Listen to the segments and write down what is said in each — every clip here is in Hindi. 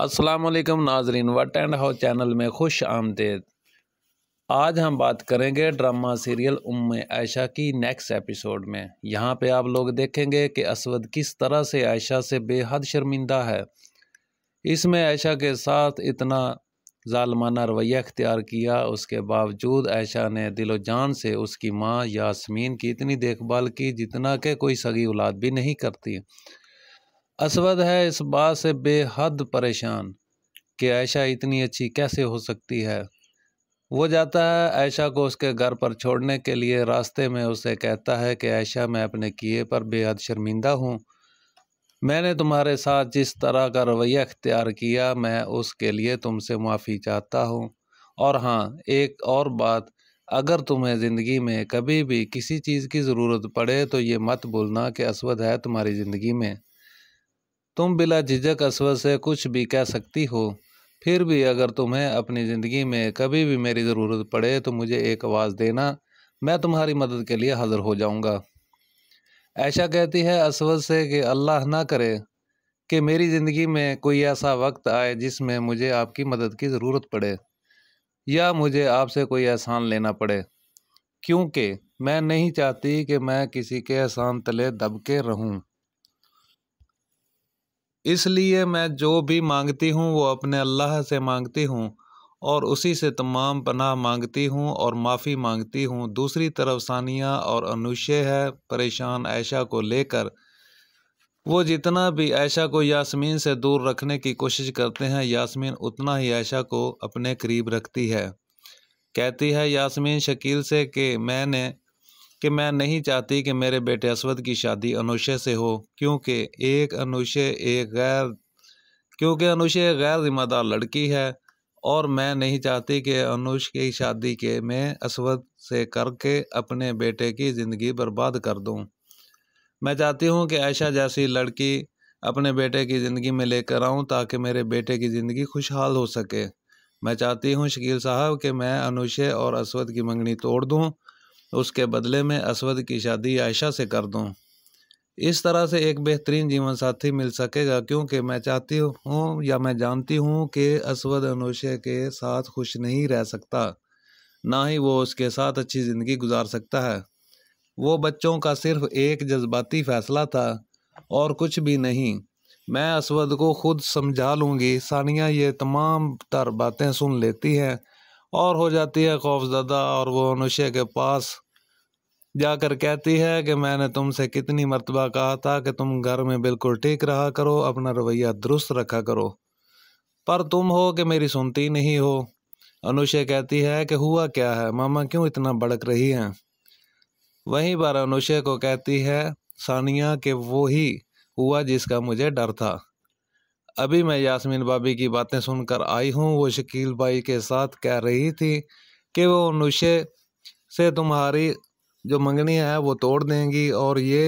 असलकम नाजरीन वट एंड हाउ चैनल में खुश आमदेद आज हम बात करेंगे ड्रामा सीरियल उम आयशा की नेक्स्ट एपिसोड में यहाँ पे आप लोग देखेंगे कि असवद किस तरह से आयशा से बेहद शर्मिंदा है इसमें आयशा के साथ इतना ालमाना रवैया अख्तियार किया उसके बावजूद आयशा ने दिलो जान से उसकी माँ यासमीन की इतनी देखभाल की जितना कि कोई सगी औलाद भी नहीं करती असवद है इस बात से बेहद परेशान कि ऐशा इतनी अच्छी कैसे हो सकती है वो जाता है ऐशा को उसके घर पर छोड़ने के लिए रास्ते में उसे कहता है कि ऐशा मैं अपने किए पर बेहद शर्मिंदा हूँ मैंने तुम्हारे साथ जिस तरह का रवैया अख्तियार किया मैं उसके लिए तुमसे माफ़ी चाहता हूँ और हाँ एक और बात अगर तुम्हें ज़िंदगी में कभी भी किसी चीज़ की ज़रूरत पड़े तो ये मत बोलना कि असवद है तुम्हारी ज़िंदगी में तुम बिला झिझक असवर से कुछ भी कह सकती हो फिर भी अगर तुम्हें अपनी ज़िंदगी में कभी भी मेरी ज़रूरत पड़े तो मुझे एक आवाज़ देना मैं तुम्हारी मदद के लिए हाज़िर हो जाऊँगा ऐशा कहती है असवर से कि अल्लाह ना करे कि मेरी ज़िंदगी में कोई ऐसा वक्त आए जिसमें मुझे आपकी मदद की ज़रूरत पड़े या मुझे आपसे कोई एहसान लेना पड़े क्योंकि मैं नहीं चाहती कि मैं किसी के एहसान तले दबके रहूं रहूँ इसलिए मैं जो भी मांगती हूँ वो अपने अल्लाह से मांगती हूँ और उसी से तमाम पनाह मांगती हूँ और माफ़ी मांगती हूँ दूसरी तरफ सानिया और अनुशय है परेशान ऐशा को लेकर वो जितना भी ऐशा को यास्मीन से दूर रखने की कोशिश करते हैं यास्मीन उतना ही ऐशा को अपने करीब रखती है कहती है यास्मीन शकील से कि मैंने कि मैं नहीं चाहती कि मेरे बेटे असवद की शादी अनुशे से हो क्योंकि एक अनुशे एक गैर क्योंकि अनुशे गैर जिम्मेदार लड़की है और मैं नहीं चाहती कि अनुष की शादी के मैं असवद से करके अपने बेटे की ज़िंदगी बर्बाद कर दूं। मैं चाहती हूं कि ऐशा जैसी लड़की अपने बेटे की ज़िंदगी में लेकर आऊं ताकि मेरे बेटे की ज़िंदगी खुशहाल हो सके मैं चाहती हूं शकील साहब कि मैं अनुशे और असवद की मंगनी तोड़ दूं उसके बदले में असवद की शादी आयशा से कर दूँ इस तरह से एक बेहतरीन जीवन साथी मिल सकेगा क्योंकि मैं चाहती हूँ या मैं जानती हूँ कि असवद अनोशे के साथ खुश नहीं रह सकता ना ही वो उसके साथ अच्छी ज़िंदगी गुजार सकता है वो बच्चों का सिर्फ एक जज्बाती फ़ैसला था और कुछ भी नहीं मैं असवद को खुद समझा लूँगी सानिया ये तमाम तर बातें सुन लेती हैं और हो जाती है खौफजदा और वो मनुष्य के पास जाकर कहती है कि मैंने तुमसे कितनी मरतबा कहा था कि तुम घर में बिल्कुल ठीक रहा करो अपना रवैया दुरुस्त रखा करो पर तुम हो कि मेरी सुनती नहीं हो अनुषा कहती है कि हुआ क्या है मामा क्यों इतना बड़क रही हैं वहीं पर अनुषा को कहती है सानिया कि वो ही हुआ जिसका मुझे डर था अभी मैं यासमीन बाबी की बातें सुनकर आई हूँ वो शकील भाई के साथ कह रही थी कि वो नुशे से तुम्हारी जो मंगनी है वो तोड़ देंगी और ये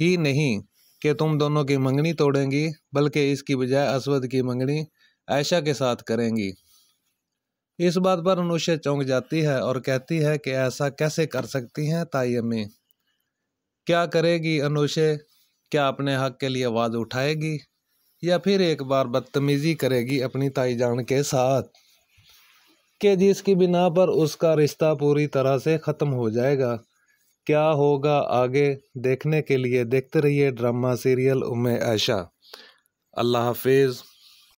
ही नहीं कि तुम दोनों की मंगनी तोड़ेंगी बल्कि इसकी बजाय असवद की मंगनी ऐशा के साथ करेंगी इस बात पर अनुषा चौंक जाती है और कहती है कि ऐसा कैसे कर सकती हैं ताई अम्मी क्या करेगी अनुषे क्या अपने हक के लिए आवाज़ उठाएगी या फिर एक बार बदतमीज़ी करेगी अपनी ताईजान के साथ कि जिसकी बिना पर उसका रिश्ता पूरी तरह से ख़त्म हो जाएगा क्या होगा आगे देखने के लिए देखते रहिए ड्रामा सीरियल उम ऐशा अल्लाह हाफिज़